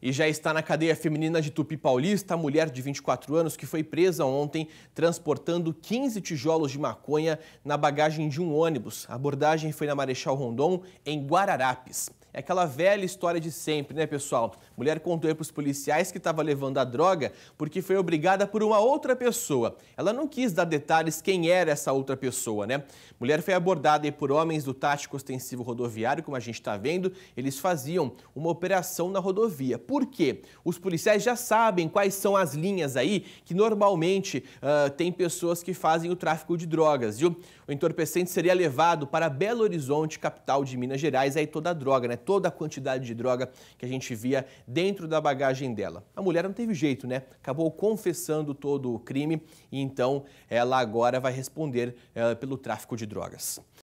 E já está na cadeia feminina de Tupi Paulista a mulher de 24 anos que foi presa ontem transportando 15 tijolos de maconha na bagagem de um ônibus. A abordagem foi na Marechal Rondon, em Guararapes. É aquela velha história de sempre, né, pessoal? Mulher contou para os policiais que estava levando a droga porque foi obrigada por uma outra pessoa. Ela não quis dar detalhes quem era essa outra pessoa, né? Mulher foi abordada por homens do Tático Ostensivo Rodoviário, como a gente está vendo. Eles faziam uma operação na rodovia. Por quê? Os policiais já sabem quais são as linhas aí que normalmente uh, tem pessoas que fazem o tráfico de drogas, viu? O entorpecente seria levado para Belo Horizonte, capital de Minas Gerais, aí toda a droga, né? toda a quantidade de droga que a gente via dentro da bagagem dela. A mulher não teve jeito, né? Acabou confessando todo o crime e então ela agora vai responder eh, pelo tráfico de drogas.